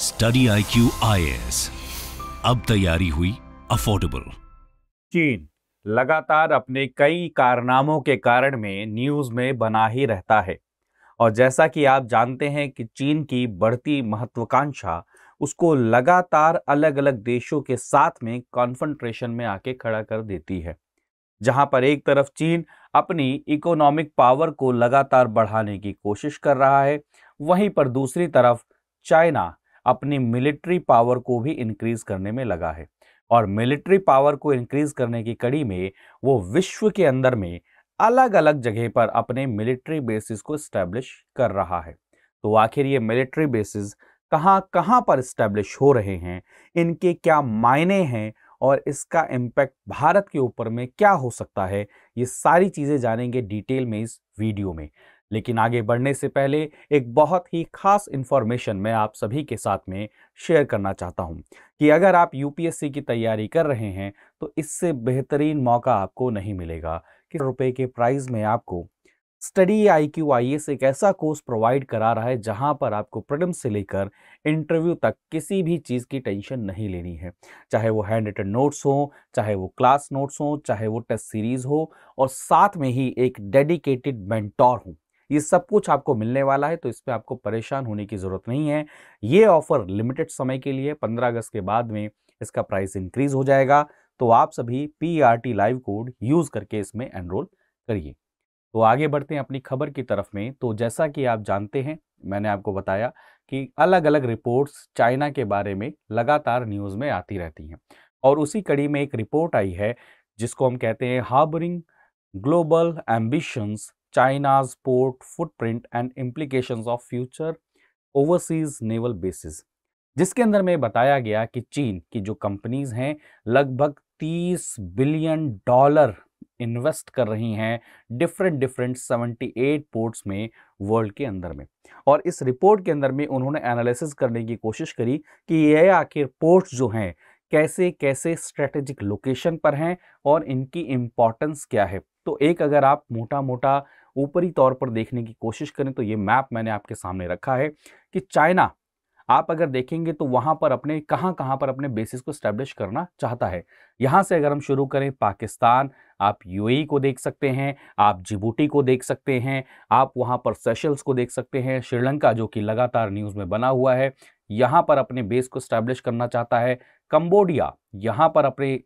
study I Q आई अब तैयारी हुई अफोर्डेबल चीन लगातार अपने कई कारनामों के कारण में न्यूज में बना ही रहता है और जैसा कि आप जानते हैं कि चीन की बढ़ती महत्वाकांक्षा उसको लगातार अलग अलग देशों के साथ में कॉन्फंट्रेशन में आके खड़ा कर देती है जहां पर एक तरफ चीन अपनी इकोनॉमिक पावर को लगातार बढ़ाने की कोशिश कर रहा है वहीं पर दूसरी तरफ चाइना अपनी मिलिट्री पावर को भी इंक्रीज करने में लगा है और मिलिट्री पावर को इंक्रीज करने की कड़ी में वो विश्व के अंदर में अलग अलग जगह पर अपने मिलिट्री बेसिस को स्टैब्लिश कर रहा है तो आखिर ये मिलिट्री बेसिस कहाँ कहाँ पर स्टैब्लिश हो रहे हैं इनके क्या मायने हैं और इसका इम्पैक्ट भारत के ऊपर में क्या हो सकता है ये सारी चीज़ें जानेंगे डिटेल में इस वीडियो में लेकिन आगे बढ़ने से पहले एक बहुत ही खास इन्फॉर्मेशन मैं आप सभी के साथ में शेयर करना चाहता हूं कि अगर आप यूपीएससी की तैयारी कर रहे हैं तो इससे बेहतरीन मौका आपको नहीं मिलेगा कि रुपए के प्राइस में आपको study I Q I S एक ऐसा कोर्स प्रोवाइड करा रहा है जहां पर आपको प्रडम से लेकर इंटरव्यू तक किसी भी चीज़ की टेंशन नहीं लेनी है चाहे वो हैंड रिटन नोट्स हो चाहे वो क्लास नोट्स हो चाहे वो टेस्ट सीरीज़ हो और साथ में ही एक डेडिकेटेड मैंटोर हूँ ये सब कुछ आपको मिलने वाला है तो इस पर आपको परेशान होने की ज़रूरत नहीं है ये ऑफ़र लिमिटेड समय के लिए पंद्रह अगस्त के बाद में इसका प्राइस इंक्रीज़ हो जाएगा तो आप सभी P R T live code use करके इसमें एनरोल करिए तो आगे बढ़ते हैं अपनी खबर की तरफ में तो जैसा कि आप जानते हैं मैंने आपको बताया कि अलग अलग रिपोर्ट्स चाइना के बारे में लगातार न्यूज़ में आती रहती हैं और उसी कड़ी में एक रिपोर्ट आई है जिसको हम कहते हैं harbouring global ambitions China's port footprint and implications of future overseas naval bases जिसके अंदर में बताया गया कि चीन की जो कंपनीज हैं लगभग 30 बिलियन डॉलर इन्वेस्ट कर रही हैं डिफरेंट डिफरेंट 78 पोर्ट्स में वर्ल्ड के अंदर में और इस रिपोर्ट के अंदर में उन्होंने एनालिसिस करने की कोशिश करी कि ये आखिर पोर्ट्स जो हैं कैसे कैसे स्ट्रेटेजिक लोकेशन पर हैं और इनकी इम्पॉर्टेंस क्या है तो एक अगर आप मोटा मोटा ऊपरी तौर पर देखने की कोशिश करें तो ये मैप मैंने आपके सामने रखा है कि चाइना आप अगर देखेंगे तो वहाँ पर अपने कहाँ कहाँ पर अपने बेसिस को स्टैब्लिश करना चाहता है यहाँ से अगर हम शुरू करें पाकिस्तान आप यूएई e को देख सकते हैं आप जिबूटी को देख सकते हैं आप वहाँ पर सेशल्स को देख सकते हैं श्रीलंका जो कि लगातार न्यूज़ में बना हुआ है यहाँ पर अपने बेस को स्टैब्लिश करना चाहता है कम्बोडिया यहाँ पर अपने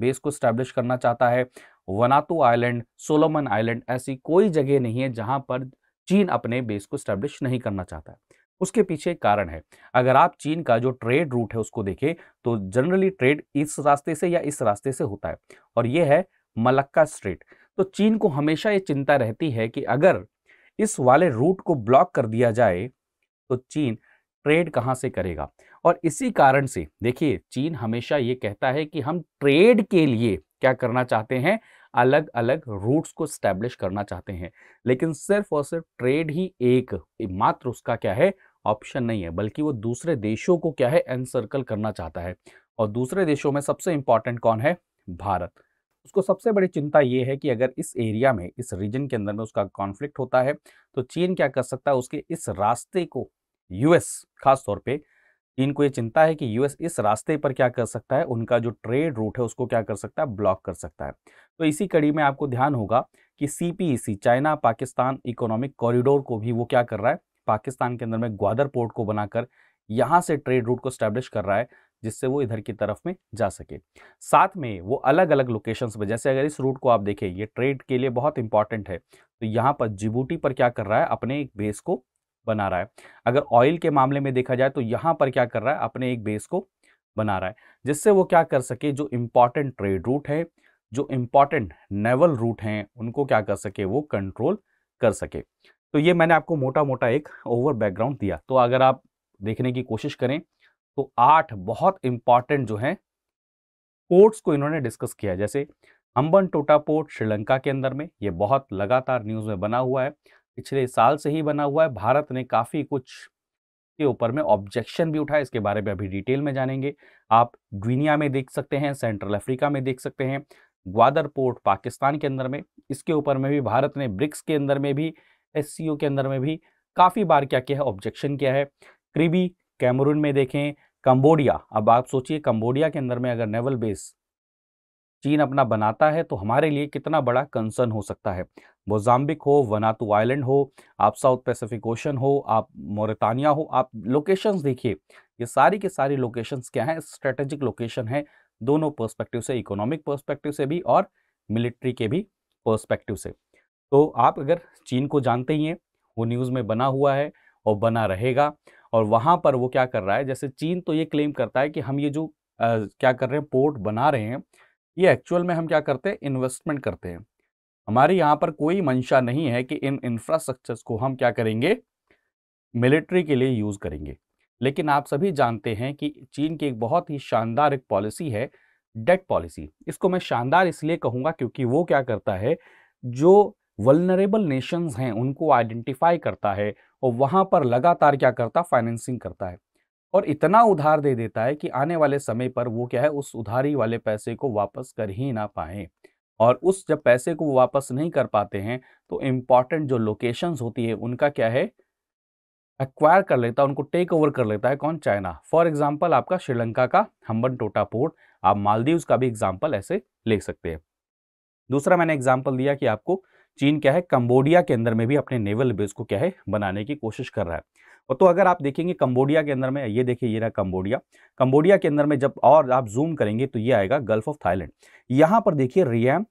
बेस को स्टैब्लिश करना चाहता है वनातु आइलैंड सोलोमन आइलैंड ऐसी कोई जगह नहीं है जहां पर चीन अपने बेस को स्टैब्लिश नहीं करना चाहता है उसके पीछे एक कारण है अगर आप चीन का जो ट्रेड रूट है उसको देखें तो जनरली ट्रेड इस रास्ते से या इस रास्ते से होता है और ये है मलक्का स्ट्रेट तो चीन को हमेशा ये चिंता रहती है कि अगर इस वाले रूट को ब्लॉक कर दिया जाए तो चीन ट्रेड कहाँ से करेगा और इसी कारण से देखिए चीन हमेशा ये कहता है कि हम ट्रेड के लिए क्या करना चाहते हैं अलग अलग रूट्स को स्टैब्लिश करना चाहते हैं लेकिन सिर्फ और सिर्फ ट्रेड ही एक मात्र उसका क्या है ऑप्शन नहीं है बल्कि वो दूसरे देशों को क्या है एनसर्कल करना चाहता है और दूसरे देशों में सबसे इंपॉर्टेंट कौन है भारत उसको सबसे बड़ी चिंता ये है कि अगर इस एरिया में इस रीजन के अंदर में उसका कॉन्फ्लिक्ट होता है तो चीन क्या कर सकता है उसके इस रास्ते को यूएस खास तौर पे इनको ये चिंता है कि यूएस इस रास्ते पर क्या कर सकता है उनका जो ट्रेड रूट है उसको क्या कर सकता है ब्लॉक कर सकता है तो इसी कड़ी में आपको ध्यान होगा कि CPEC China Pakistan economic corridor को भी वो क्या कर रहा है पाकिस्तान के अंदर में ग्वादर पोर्ट को बनाकर यहाँ से ट्रेड रूट को स्टैब्लिश कर रहा है जिससे वो इधर की तरफ में जा सके साथ में वो अलग अलग लोकेशंस पर जैसे अगर इस रूट को आप देखें ये ट्रेड के लिए बहुत इंपॉर्टेंट है तो यहाँ पर जिबूटी पर क्या कर रहा है अपने एक बेस को बना रहा है अगर ऑयल के मामले में देखा जाए तो यहाँ पर क्या कर रहा है अपने एक बेस को बना रहा है जिससे वो क्या कर सके जो इम्पॉर्टेंट ट्रेड रूट है जो इम्पॉर्टेंट नेवल रूट हैं उनको क्या कर सके वो कंट्रोल कर सके तो ये मैंने आपको मोटा मोटा एक ओवर बैकग्राउंड दिया तो अगर आप देखने की कोशिश करें तो आठ बहुत इंपॉर्टेंट जो है पोर्ट्स को इन्होंने डिस्कस किया जैसे अम्बन टोटा पोर्ट श्रीलंका के अंदर में ये बहुत लगातार न्यूज़ में बना हुआ है पिछले साल से ही बना हुआ है भारत ने काफ़ी कुछ के ऊपर में ऑब्जेक्शन भी उठाया इसके बारे में अभी डिटेल में जानेंगे आप ग्विनिया में देख सकते हैं सेंट्रल अफ्रीका में देख सकते हैं ग्वादर पोर्ट पाकिस्तान के अंदर में इसके ऊपर में भी भारत ने ब्रिक्स के अंदर में भी एस के अंदर में भी काफ़ी बार क्या किया है ऑब्जेक्शन किया है क्रीबी कैमरून में देखें कंबोडिया अब आप सोचिए कंबोडिया के अंदर में अगर नेवल बेस चीन अपना बनाता है तो हमारे लिए कितना बड़ा कंसर्न हो सकता है मोजाम्बिक हो वनातू आइलैंड हो आप साउथ पैसिफिक ओशन हो आप मोरतानिया हो आप लोकेशंस देखिए ये सारी के सारी लोकेशंस क्या हैं स्ट्रेटेजिक लोकेशन है दोनों पर्सपेक्टिव से इकोनॉमिक पर्सपेक्टिव से भी और मिलिट्री के भी पर्सपेक्टिव से तो आप अगर चीन को जानते ही हैं वो न्यूज़ में बना हुआ है और बना रहेगा और वहाँ पर वो क्या कर रहा है जैसे चीन तो ये क्लेम करता है कि हम ये जो आ, क्या कर रहे हैं पोर्ट बना रहे हैं ये एक्चुअल में हम क्या करते हैं इन्वेस्टमेंट करते हैं हमारे यहाँ पर कोई मंशा नहीं है कि इन इंफ्रास्ट्रक्चर्स को हम क्या करेंगे मिलिट्री के लिए यूज़ करेंगे लेकिन आप सभी जानते हैं कि चीन की एक बहुत ही शानदार एक पॉलिसी है डेट पॉलिसी इसको मैं शानदार इसलिए कहूँगा क्योंकि वो क्या करता है जो वलनरेबल नेशंस हैं उनको आइडेंटिफाई करता है और वहाँ पर लगातार क्या करता फाइनेंसिंग करता है और इतना उधार दे देता है कि आने वाले समय पर वो क्या है उस उधारी वाले पैसे को वापस कर ही ना पाए और उस जब पैसे को वो वापस नहीं कर पाते हैं तो इम्पॉर्टेंट जो लोकेशंस होती है उनका क्या है एक्वायर कर लेता है उनको टेक ओवर कर लेता है कौन चाइना फॉर एग्जाम्पल आपका श्रीलंका का हम्बन टोटा पोर्ट आप मालदीव का भी एग्जाम्पल ऐसे ले सकते हैं दूसरा मैंने एग्जाम्पल दिया कि आपको चीन क्या है कंबोडिया के अंदर में भी अपने नेवल बेस को क्या है बनाने की कोशिश कर रहा है और तो अगर आप देखेंगे कंबोडिया के अंदर में ये देखिए ये रहा कंबोडिया कंबोडिया के अंदर में जब और आप जूम करेंगे तो ये आएगा गल्फ ऑफ थाईलैंड यहाँ पर देखिए रियाम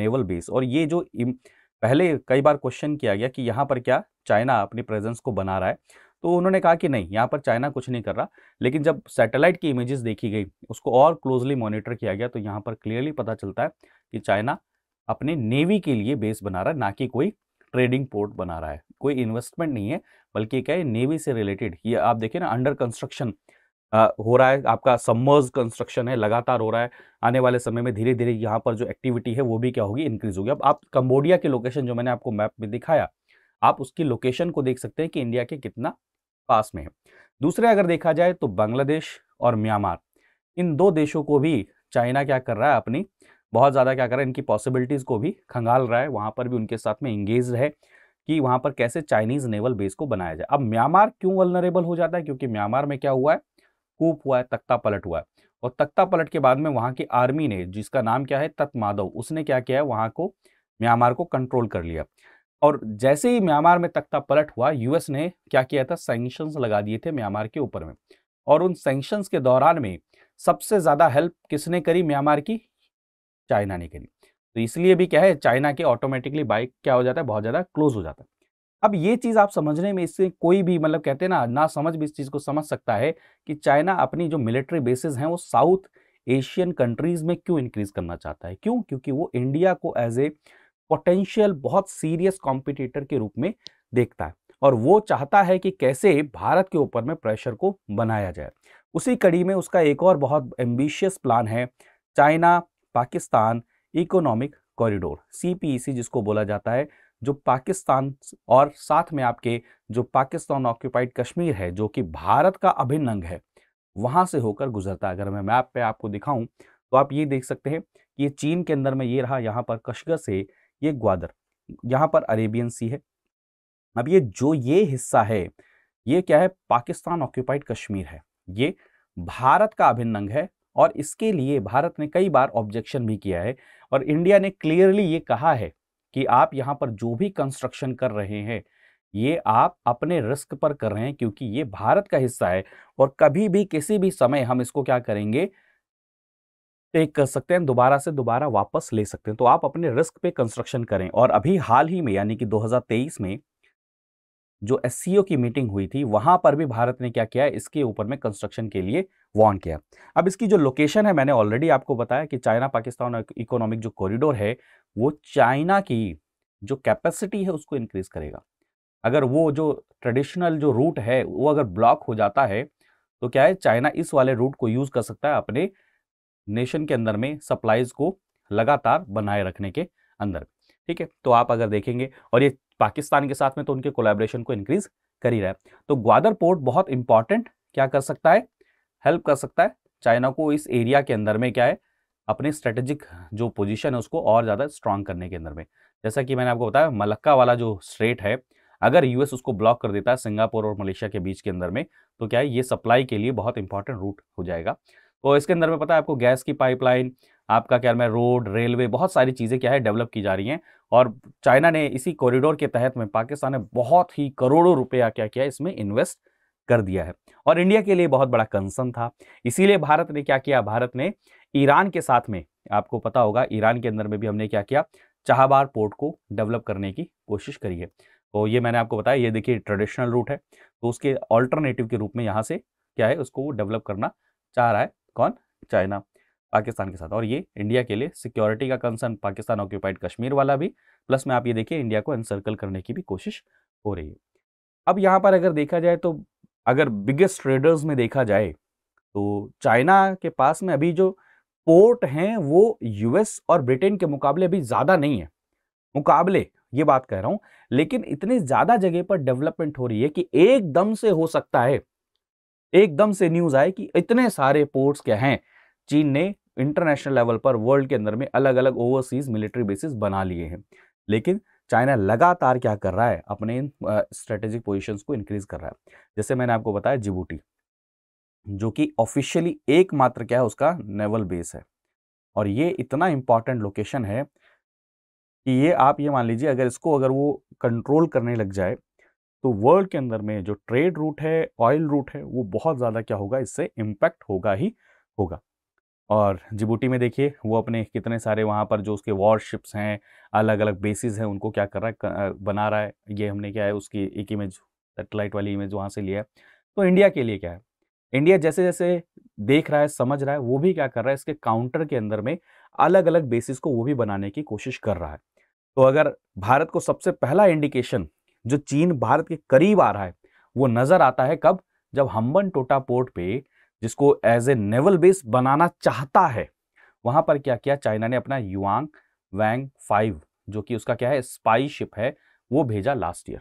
नेवल बेस और ये जो पहले कई बार क्वेश्चन किया गया कि यहाँ पर क्या चाइना अपनी प्रेजेंस को बना रहा है तो उन्होंने कहा कि नहीं यहाँ पर चाइना कुछ नहीं कर रहा लेकिन जब सैटेलाइट की इमेजेस देखी गई उसको और क्लोजली मॉनिटर किया गया तो यहाँ पर क्लियरली पता चलता है कि चाइना अपने नेवी के लिए बेस बना रहा है ना कि कोई ट्रेडिंग पोर्ट बना रहा है कोई इन्वेस्टमेंट नहीं है बल्कि क्या है नेवी से रिलेटेड ये आप देखिए ना अंडर कंस्ट्रक्शन हो रहा है आपका सम्मर्ज कंस्ट्रक्शन है लगातार हो रहा है आने वाले समय में धीरे धीरे यहाँ पर जो एक्टिविटी है वो भी क्या होगी इंक्रीज होगी अब आप कंबोडिया की लोकेशन जो मैंने आपको मैप में दिखाया आप उसकी लोकेशन को देख सकते हैं कि इंडिया के कितना पास में है दूसरे अगर देखा जाए तो बांग्लादेश और म्यांमार इन दो देशों को भी चाइना क्या कर रहा है अपनी बहुत ज़्यादा क्या कर रहा है इनकी पॉसिबिलिटीज़ को भी खंगाल रहा है वहाँ पर भी उनके साथ में इंगेज है कि वहां पर कैसे चाइनीज नेवल बेस को बनाया जाए अब म्यांमार क्यों वलनरेबल हो जाता है क्योंकि म्यांमार में क्या हुआ है कूप हुआ है तख्ता पलट हुआ है और तख्ता पलट के बाद में वहां की आर्मी ने जिसका नाम क्या है तत्माधव उसने क्या किया है वहां को म्यांमार को कंट्रोल कर लिया और जैसे ही म्यांमार में तख्ता पलट हुआ यूएस ने क्या किया था सैंक्शंस लगा दिए थे म्यांमार के ऊपर में और उन सैंक्शंस के दौरान में सबसे ज़्यादा हेल्प किसने करी म्यांमार की चाइना ने करी तो इसलिए भी क्या है चाइना के ऑटोमेटिकली बाइक क्या हो जाता है बहुत ज़्यादा क्लोज हो जाता है अब ये चीज़ आप समझने में इससे कोई भी मतलब कहते हैं ना ना समझ भी इस चीज़ को समझ सकता है कि चाइना अपनी जो मिलिट्री बेसिस हैं वो साउथ एशियन कंट्रीज़ में क्यों इंक्रीज़ करना चाहता है क्यों क्योंकि वो इंडिया को एज ए पोटेंशियल बहुत सीरियस कॉम्पिटिटर के रूप में देखता है और वो चाहता है कि कैसे भारत के ऊपर में प्रेशर को बनाया जाए उसी कड़ी में उसका एक और बहुत एम्बिशियस प्लान है China Pakistan economic corridor C e जिसको बोला जाता है जो पाकिस्तान और साथ में आपके जो पाकिस्तान ऑक्यूपाइड कश्मीर है जो कि भारत का अभिन्न अंग है वहां से होकर गुजरता है अगर मैं मैप पे आपको दिखाऊं तो आप ये देख सकते हैं कि ये चीन के अंदर में ये रहा यहाँ पर कश्गर से ये ग्वादर यहाँ पर अरेबियन सी है अब ये जो ये हिस्सा है ये क्या है पाकिस्तान ऑक्यूपाइड कश्मीर है ये भारत का अभिन्न अंग है और इसके लिए भारत ने कई बार ऑब्जेक्शन भी किया है और इंडिया ने क्लियरली ये कहा है कि आप यहाँ पर जो भी कंस्ट्रक्शन कर रहे हैं ये आप अपने रिस्क पर कर रहे हैं क्योंकि ये भारत का हिस्सा है और कभी भी किसी भी समय हम इसको क्या करेंगे टेक कर सकते हैं दोबारा से दोबारा वापस ले सकते हैं तो आप अपने रिस्क पे कंस्ट्रक्शन करें और अभी हाल ही में यानी कि 2023 में जो एस की मीटिंग हुई थी वहां पर भी भारत ने क्या किया इसके ऊपर में कंस्ट्रक्शन के लिए वॉर्न किया अब इसकी जो लोकेशन है मैंने ऑलरेडी आपको बताया कि चाइना पाकिस्तान इकोनॉमिक जो कॉरिडोर है वो चाइना की जो कैपेसिटी है उसको इंक्रीज करेगा अगर वो जो ट्रेडिशनल जो रूट है वो अगर ब्लॉक हो जाता है तो क्या है चाइना इस वाले रूट को यूज़ कर सकता है अपने नेशन के अंदर में सप्लाईज को लगातार बनाए रखने के अंदर ठीक है तो आप अगर देखेंगे और ये पाकिस्तान के साथ में तो उनके कोलेब्रेशन को इंक्रीज कर ही रहा है तो ग्वादर पोर्ट बहुत इंपॉर्टेंट क्या कर सकता है हेल्प कर सकता है चाइना को इस एरिया के अंदर में क्या है अपने स्ट्रेटेजिक जो पोजीशन है उसको और ज़्यादा स्ट्रांग करने के अंदर में जैसा कि मैंने आपको बताया मलक्का वाला जो स्ट्रेट है अगर यूएस उसको ब्लॉक कर देता है सिंगापुर और मलेशिया के बीच के अंदर में तो क्या है ये सप्लाई के लिए बहुत इंपॉर्टेंट रूट हो जाएगा तो इसके अंदर में पता है आपको गैस की पाइपलाइन आपका क्या मैं रोड रेलवे बहुत सारी चीज़ें क्या है डेवलप की जा रही हैं और चाइना ने इसी कॉरिडोर के तहत में पाकिस्तान ने बहुत ही करोड़ों रुपया क्या किया इसमें इन्वेस्ट कर दिया है और इंडिया के लिए बहुत बड़ा कंसर्न था इसीलिए भारत ने क्या किया भारत ने ईरान के साथ में आपको पता होगा ईरान के अंदर में भी हमने क्या किया चाहबार पोर्ट को डेवलप करने की कोशिश करी है तो ये मैंने आपको बताया ये देखिए ट्रेडिशनल रूट है तो उसके ऑल्टरनेटिव के रूप में यहाँ से क्या है उसको डेवलप करना चाह रहा है कौन चाइना पाकिस्तान के साथ और ये इंडिया के लिए सिक्योरिटी का कंसर्न पाकिस्तान ऑक्यूपाइड कश्मीर वाला भी प्लस में आप ये देखिए इंडिया को एनसर्कल करने की भी कोशिश हो रही है अब यहाँ पर अगर देखा जाए तो अगर बिगेस्ट ट्रेडर्स में देखा जाए तो चाइना के पास में अभी जो पोर्ट हैं वो यूएस और ब्रिटेन के मुकाबले अभी ज़्यादा नहीं है मुकाबले ये बात कह रहा हूँ लेकिन इतनी ज़्यादा जगह पर डेवलपमेंट हो रही है कि एकदम से हो सकता है एकदम से न्यूज आए कि इतने सारे पोर्ट्स क्या हैं चीन ने इंटरनेशनल लेवल पर वर्ल्ड के अंदर में अलग अलग ओवरसीज मिलिट्री बेसिस बना लिए हैं लेकिन चाइना लगातार क्या कर रहा है अपने इन स्ट्रेटेजिक पोजिशन को इंक्रीज कर रहा है जैसे मैंने आपको बताया जिबूटी जो कि ऑफिशियली एकमात्र क्या है उसका नेवल बेस है और ये इतना इंपॉर्टेंट लोकेशन है कि ये आप ये मान लीजिए अगर इसको अगर वो कंट्रोल करने लग जाए तो वर्ल्ड के अंदर में जो ट्रेड रूट है ऑयल रूट है वो बहुत ज़्यादा क्या होगा इससे इम्पैक्ट होगा ही होगा और जिबूटी में देखिए वो अपने कितने सारे वहाँ पर जो उसके वॉरशिप्स हैं अलग अलग बेसिस हैं उनको क्या कर रहा है बना रहा है ये हमने क्या है उसकी एक इमेज सेटेलाइट वाली इमेज वहाँ से लिया है तो इंडिया के लिए क्या है इंडिया जैसे जैसे देख रहा है समझ रहा है वो भी क्या कर रहा है इसके काउंटर के अंदर में अलग अलग बेसिस को वो भी बनाने की कोशिश कर रहा है तो अगर भारत को सबसे पहला इंडिकेशन जो चीन भारत के करीब आ रहा है वो नजर आता है कब जब हम्बन टोटा पोर्ट पे जिसको एज ए नेवल बेस बनाना चाहता है वहां पर क्या किया चाइना ने अपना युवांग वैंग फाइव जो कि उसका क्या है स्पाई शिप है वो भेजा लास्ट ईयर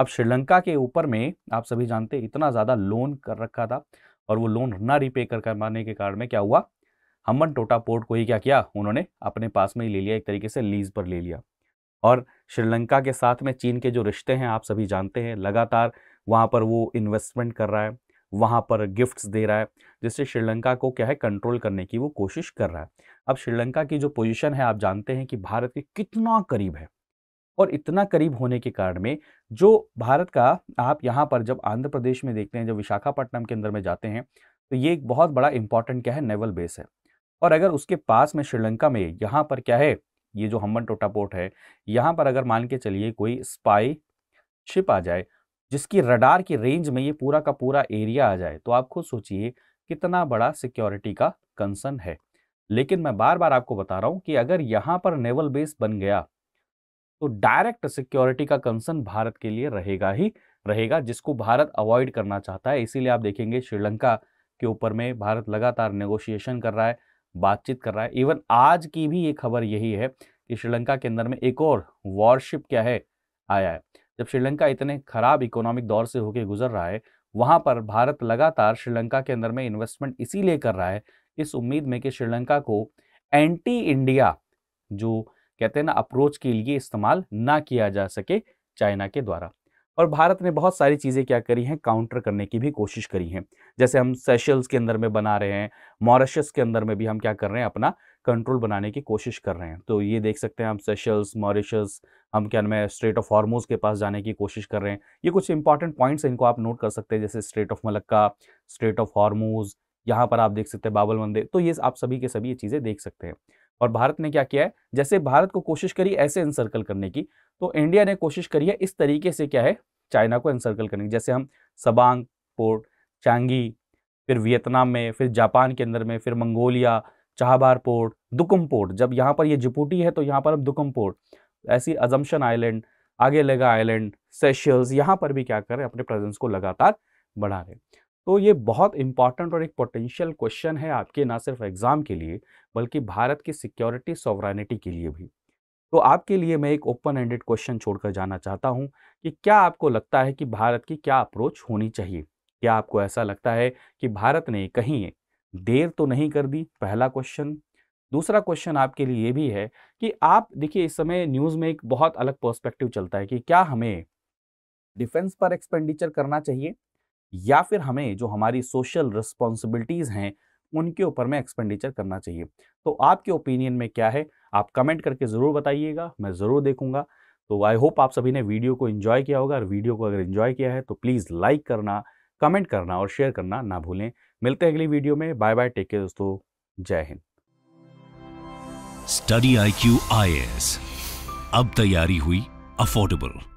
अब श्रीलंका के ऊपर में आप सभी जानते इतना ज़्यादा लोन कर रखा था और वो लोन ना रिपे कर करवाने के कारण में क्या हुआ हमन टोटा पोर्ट को ही क्या किया उन्होंने अपने पास में ही ले लिया एक तरीके से लीज पर ले लिया और श्रीलंका के साथ में चीन के जो रिश्ते हैं आप सभी जानते हैं लगातार वहाँ पर वो इन्वेस्टमेंट कर रहा है वहाँ पर गिफ्ट्स दे रहा है जिससे श्रीलंका को क्या है कंट्रोल करने की वो कोशिश कर रहा है अब श्रीलंका की जो पोजीशन है आप जानते हैं कि भारत के कितना करीब है और इतना करीब होने के कारण में जो भारत का आप यहाँ पर जब आंध्र प्रदेश में देखते हैं जब विशाखापट्टनम के अंदर में जाते हैं तो ये एक बहुत बड़ा इंपॉर्टेंट क्या है नेवल बेस है और अगर उसके पास में श्रीलंका में यहाँ पर क्या है ये जो हम्बन टोटा पोर्ट है यहाँ पर अगर मान के चलिए कोई स्पाई शिप आ जाए जिसकी रडार की रेंज में ये पूरा का पूरा एरिया आ जाए तो आप खुद सोचिए कितना बड़ा सिक्योरिटी का कंसर्न है लेकिन मैं बार बार आपको बता रहा हूँ कि अगर यहाँ पर नेवल बेस बन गया तो डायरेक्ट सिक्योरिटी का कंसर्न भारत के लिए रहेगा ही रहेगा जिसको भारत अवॉइड करना चाहता है इसीलिए आप देखेंगे श्रीलंका के ऊपर में भारत लगातार नेगोशिएशन कर रहा है बातचीत कर रहा है इवन आज की भी ये खबर यही है कि श्रीलंका के अंदर में एक और वॉरशिप क्या है आया है जब श्रीलंका इतने खराब इकोनॉमिक दौर से होकर गुजर रहा है वहाँ पर भारत लगातार श्रीलंका के अंदर में इन्वेस्टमेंट इसीलिए कर रहा है इस उम्मीद में कि श्रीलंका को एंटी इंडिया जो कहते हैं ना अप्रोच के लिए इस्तेमाल ना किया जा सके चाइना के द्वारा और भारत ने बहुत सारी चीज़ें क्या करी हैं काउंटर करने की भी कोशिश करी हैं जैसे हम सेशल्स के अंदर में बना रहे हैं मॉरिशस के अंदर में भी हम क्या कर रहे हैं अपना कंट्रोल बनाने की कोशिश कर रहे हैं तो ये देख सकते हैं हम सेशल्स मॉरिशस हम क्या नाम है स्ट्रेट ऑफ हॉर्मोज के पास जाने की कोशिश कर रहे हैं ये कुछ इंपॉर्टेंट पॉइंट्स हैं इनको आप नोट कर सकते हैं जैसे strait of Malacca strait of Hormuz यहाँ पर आप देख सकते हैं बाबल मंदिर तो ये आप सभी के सभी ये चीज़ें देख सकते हैं और भारत ने क्या किया है जैसे भारत को कोशिश करी ऐसे इंसर्कल करने की तो इंडिया ने कोशिश करी है इस तरीके से क्या है चाइना को इंसर्कल करने की जैसे हम सबांग पोर्ट चांगी फिर वियतनाम में फिर जापान के अंदर में फिर Mongolia Chabahar port Duqm port जब यहाँ पर ये जिपूटी है तो यहाँ पर अब दुकम पोर्ट ऐसी अजम्पन आइलैंड आगे लगा आइलैंड सेशल्स यहाँ पर भी क्या कर रहे हैं अपने प्रेजेंस को लगातार बढ़ा रहे हैं तो ये बहुत इंपॉर्टेंट और एक पोटेंशियल क्वेश्चन है आपके ना सिर्फ एग्ज़ाम के लिए बल्कि भारत की सिक्योरिटी सॉवरानिटी के लिए भी तो आपके लिए मैं एक ओपन एंडेड क्वेश्चन छोड़कर जाना चाहता हूँ कि क्या आपको लगता है कि भारत की क्या अप्रोच होनी चाहिए क्या आपको ऐसा लगता है कि भारत ने कहीं देर तो नहीं कर दी पहला क्वेश्चन दूसरा क्वेश्चन आपके लिए ये भी है कि आप देखिए इस समय न्यूज़ में एक बहुत अलग पर्सपेक्टिव चलता है कि क्या हमें डिफेंस पर एक्सपेंडिचर करना चाहिए या फिर हमें जो हमारी सोशल रिस्पॉन्सिबिलिटीज़ हैं उनके ऊपर में एक्सपेंडिचर करना चाहिए तो आपके ओपिनियन में क्या है आप कमेंट करके ज़रूर बताइएगा मैं ज़रूर देखूंगा तो आई होप आप सभी ने वीडियो को एंजॉय किया होगा और वीडियो को अगर एंजॉय किया है तो प्लीज़ लाइक करना कमेंट करना और शेयर करना ना भूलें मिलते हैं अगली वीडियो में बाय बाय टेक केयर दोस्तों जय Hind study I Q I S अब तैयारी हुई अफोर्डेबल